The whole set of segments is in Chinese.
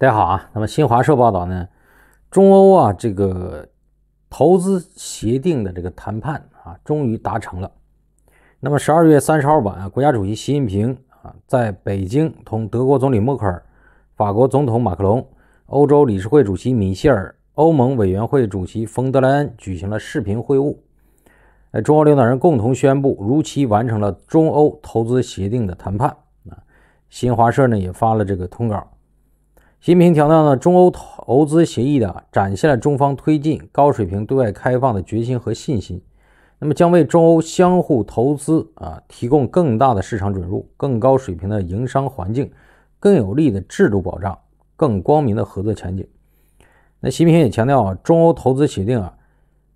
大家好啊！那么新华社报道呢，中欧啊这个投资协定的这个谈判啊，终于达成了。那么十二月三十号晚啊，国家主席习近平啊在北京同德国总理默克尔、法国总统马克龙、欧洲理事会主席米歇尔、欧盟委员会主席冯德莱恩举行了视频会晤。呃，中国领导人共同宣布如期完成了中欧投资协定的谈判啊！新华社呢也发了这个通稿。习近平强调呢，中欧投资协议的展现了中方推进高水平对外开放的决心和信心，那么将为中欧相互投资啊提供更大的市场准入、更高水平的营商环境、更有力的制度保障、更光明的合作前景。那习近平也强调啊，中欧投资协定啊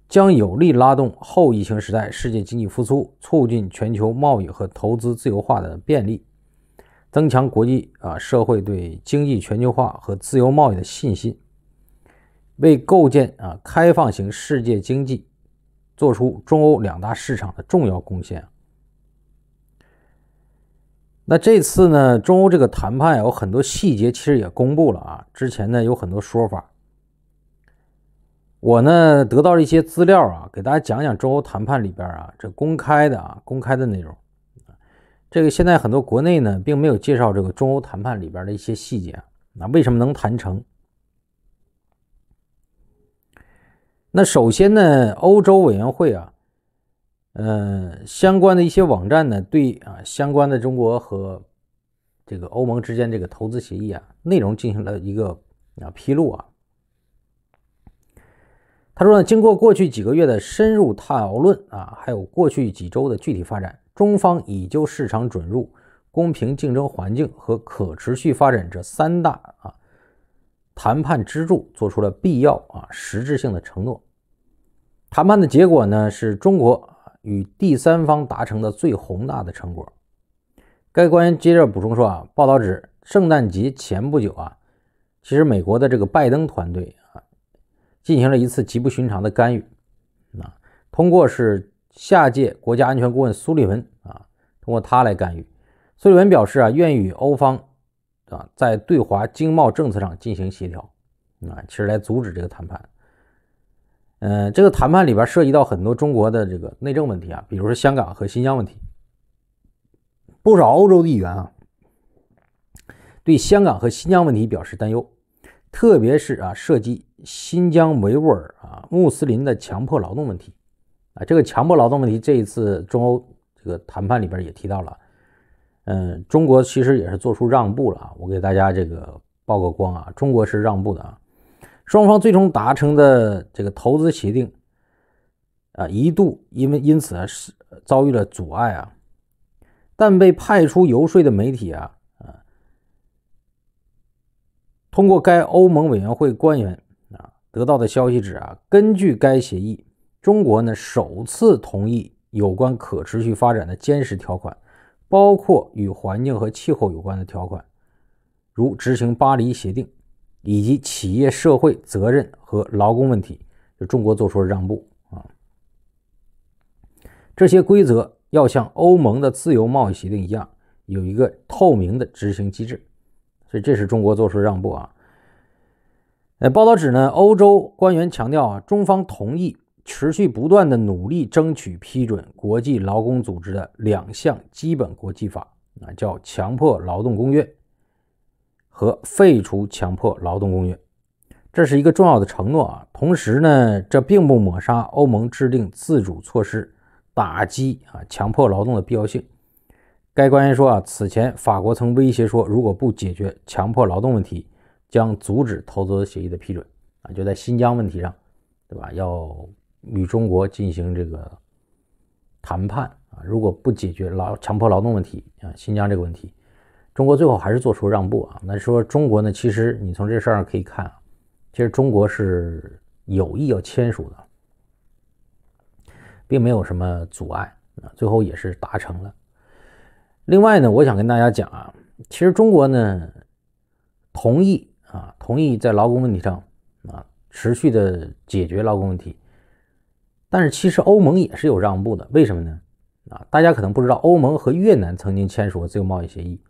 将有力拉动后疫情时代世界经济复苏，促进全球贸易和投资自由化的便利。增强国际啊社会对经济全球化和自由贸易的信心，为构建啊开放型世界经济做出中欧两大市场的重要贡献。那这次呢，中欧这个谈判有很多细节，其实也公布了啊。之前呢有很多说法，我呢得到了一些资料啊，给大家讲讲中欧谈判里边啊这公开的啊公开的内容。这个现在很多国内呢，并没有介绍这个中欧谈判里边的一些细节啊。那为什么能谈成？那首先呢，欧洲委员会啊，呃，相关的一些网站呢，对啊，相关的中国和这个欧盟之间这个投资协议啊，内容进行了一个啊披露啊。他说呢，经过过去几个月的深入讨论啊，还有过去几周的具体发展。中方已就市场准入、公平竞争环境和可持续发展这三大啊谈判支柱做出了必要啊实质性的承诺。谈判的结果呢是中国与第三方达成的最宏大的成果。该官员接着补充说啊，报道指圣诞节前不久啊，其实美国的这个拜登团队啊进行了一次极不寻常的干预啊，通过是。下届国家安全顾问苏利文啊，通过他来干预。苏利文表示啊，愿与欧方啊在对华经贸政策上进行协调，啊，其实来阻止这个谈判。嗯，这个谈判里边涉及到很多中国的这个内政问题啊，比如说香港和新疆问题。不少欧洲议员啊对香港和新疆问题表示担忧，特别是啊涉及新疆维吾尔啊穆斯林的强迫劳动问题。啊，这个强迫劳动问题，这一次中欧这个谈判里边也提到了，嗯，中国其实也是做出让步了啊。我给大家这个曝个光啊，中国是让步的啊。双方最终达成的这个投资协定，啊，一度因为因此啊是遭遇了阻碍啊，但被派出游说的媒体啊，啊，通过该欧盟委员会官员啊得到的消息指啊，根据该协议。中国呢首次同意有关可持续发展的坚实条款，包括与环境和气候有关的条款，如执行巴黎协定，以及企业社会责任和劳工问题，就中国做出了让步啊。这些规则要像欧盟的自由贸易协定一样，有一个透明的执行机制，所以这是中国做出让步啊。呃，报道指呢，欧洲官员强调啊，中方同意。持续不断的努力争取批准国际劳工组织的两项基本国际法，啊，叫强迫劳动公约和废除强迫劳动公约，这是一个重要的承诺啊。同时呢，这并不抹杀欧盟制定自主措施打击啊强迫劳动的必要性。该官员说啊，此前法国曾威胁说，如果不解决强迫劳动问题，将阻止投资协议的批准啊。就在新疆问题上，对吧？要。与中国进行这个谈判啊，如果不解决劳强迫劳动问题啊，新疆这个问题，中国最后还是做出让步啊。那说中国呢，其实你从这事儿上可以看啊，其实中国是有意要签署的，并没有什么阻碍啊，最后也是达成了。另外呢，我想跟大家讲啊，其实中国呢同意啊，同意在劳工问题上啊，持续的解决劳工问题。但是其实欧盟也是有让步的，为什么呢？啊，大家可能不知道，欧盟和越南曾经签署过自由贸易协议，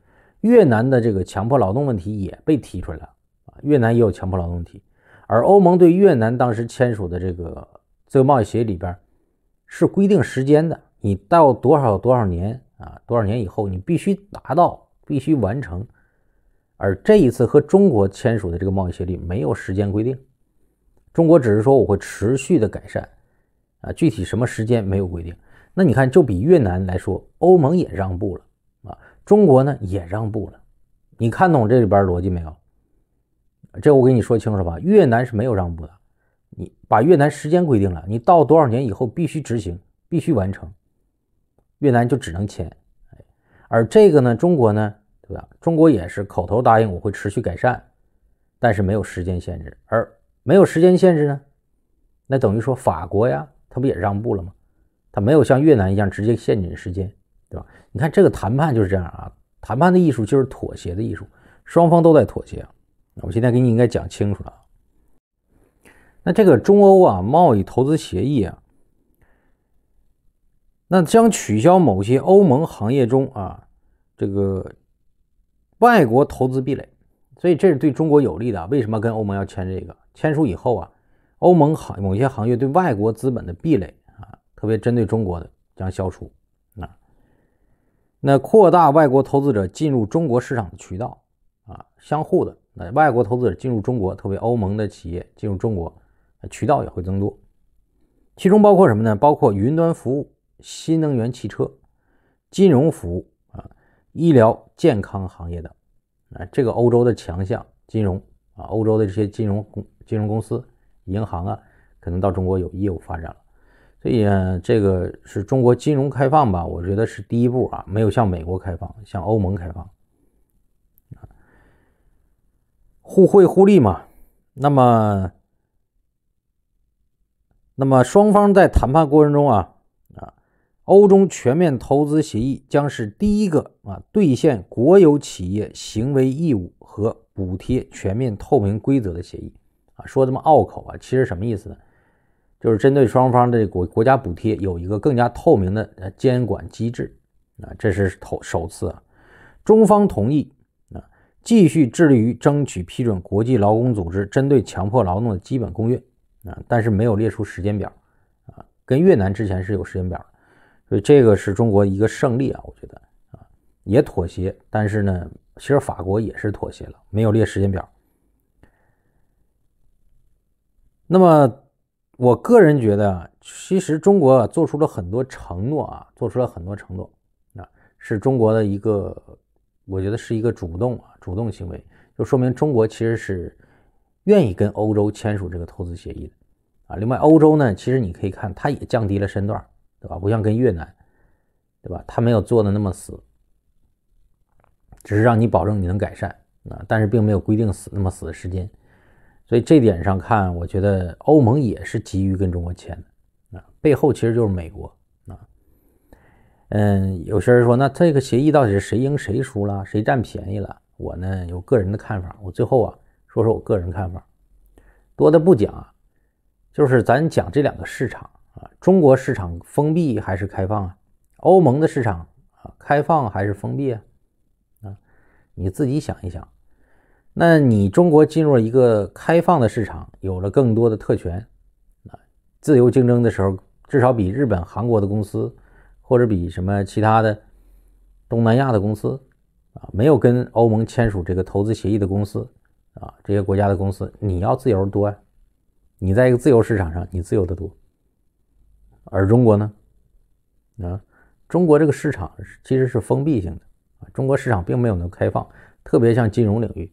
越南的这个强迫劳动问题也被提出来了啊，越南也有强迫劳动问题，而欧盟对越南当时签署的这个自由贸易协议里边是规定时间的，你到多少多少年啊，多少年以后你必须达到，必须完成，而这一次和中国签署的这个贸易协议没有时间规定，中国只是说我会持续的改善。啊，具体什么时间没有规定？那你看，就比越南来说，欧盟也让步了啊，中国呢也让步了。你看懂这里边逻辑没有？这我给你说清楚吧，越南是没有让步的。你把越南时间规定了，你到多少年以后必须执行，必须完成，越南就只能签。而这个呢，中国呢，对吧？中国也是口头答应我会持续改善，但是没有时间限制。而没有时间限制呢，那等于说法国呀。他不也让步了吗？他没有像越南一样直接限你时间，对吧？你看这个谈判就是这样啊，谈判的艺术就是妥协的艺术，双方都在妥协。我现在给你应该讲清楚了。那这个中欧啊贸易投资协议啊，那将取消某些欧盟行业中啊这个外国投资壁垒，所以这是对中国有利的。为什么跟欧盟要签这个？签署以后啊。欧盟行某些行业对外国资本的壁垒啊，特别针对中国的将消除啊。那扩大外国投资者进入中国市场的渠道啊，相互的，那外国投资者进入中国，特别欧盟的企业进入中国，渠道也会增多。其中包括什么呢？包括云端服务、新能源汽车、金融服务啊、医疗健康行业等。啊，这个欧洲的强项，金融啊，欧洲的这些金融公金融公司。银行啊，可能到中国有业务发展了，所以这个是中国金融开放吧？我觉得是第一步啊，没有向美国开放，向欧盟开放，互惠互利嘛。那么，那么双方在谈判过程中啊，啊，欧中全面投资协议将是第一个啊兑现国有企业行为义务和补贴全面透明规则的协议。啊，说这么拗口啊，其实什么意思呢？就是针对双方的国国家补贴有一个更加透明的呃监管机制啊，这是头首次啊。中方同意啊，继续致力于争取批准国际劳工组织针对强迫劳动的基本公约啊，但是没有列出时间表啊。跟越南之前是有时间表，所以这个是中国一个胜利啊，我觉得啊，也妥协，但是呢，其实法国也是妥协了，没有列时间表。那么，我个人觉得啊，其实中国做出了很多承诺啊，做出了很多承诺，啊，是中国的一个，我觉得是一个主动啊，主动行为，就说明中国其实是愿意跟欧洲签署这个投资协议的，啊，另外欧洲呢，其实你可以看，它也降低了身段，对吧？不像跟越南，对吧？它没有做的那么死，只是让你保证你能改善啊，但是并没有规定死那么死的时间。所以这点上看，我觉得欧盟也是急于跟中国签的啊，背后其实就是美国啊。嗯，有些人说，那这个协议到底是谁赢谁输了，谁占便宜了？我呢有个人的看法，我最后啊说说我个人看法，多的不讲啊，就是咱讲这两个市场啊，中国市场封闭还是开放啊？欧盟的市场啊，开放还是封闭啊？啊，你自己想一想。那你中国进入了一个开放的市场，有了更多的特权啊，自由竞争的时候，至少比日本、韩国的公司，或者比什么其他的东南亚的公司啊，没有跟欧盟签署这个投资协议的公司啊，这些国家的公司，你要自由多啊，你在一个自由市场上，你自由的多。而中国呢，啊，中国这个市场其实是封闭性的啊，中国市场并没有那么开放，特别像金融领域。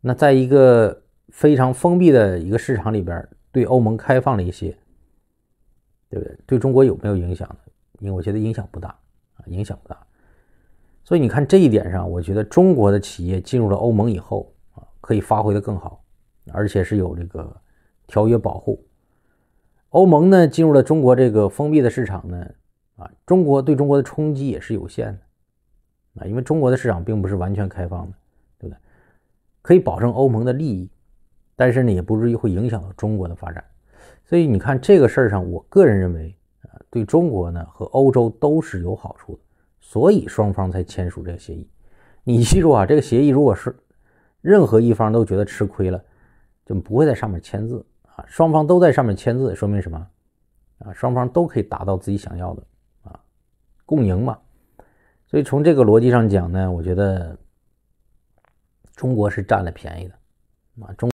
那在一个非常封闭的一个市场里边，对欧盟开放了一些，对不对？对中国有没有影响？呢？因为我觉得影响不大啊，影响不大。所以你看这一点上，我觉得中国的企业进入了欧盟以后啊，可以发挥的更好，而且是有这个条约保护。欧盟呢进入了中国这个封闭的市场呢，啊，中国对中国的冲击也是有限的啊，因为中国的市场并不是完全开放的。可以保证欧盟的利益，但是呢，也不至于会影响到中国的发展。所以你看这个事儿上，我个人认为，啊，对中国呢和欧洲都是有好处的。所以双方才签署这个协议。你记住啊，这个协议如果是任何一方都觉得吃亏了，就不会在上面签字啊。双方都在上面签字，说明什么？啊，双方都可以达到自己想要的啊，共赢嘛。所以从这个逻辑上讲呢，我觉得。中国是占了便宜的，啊中。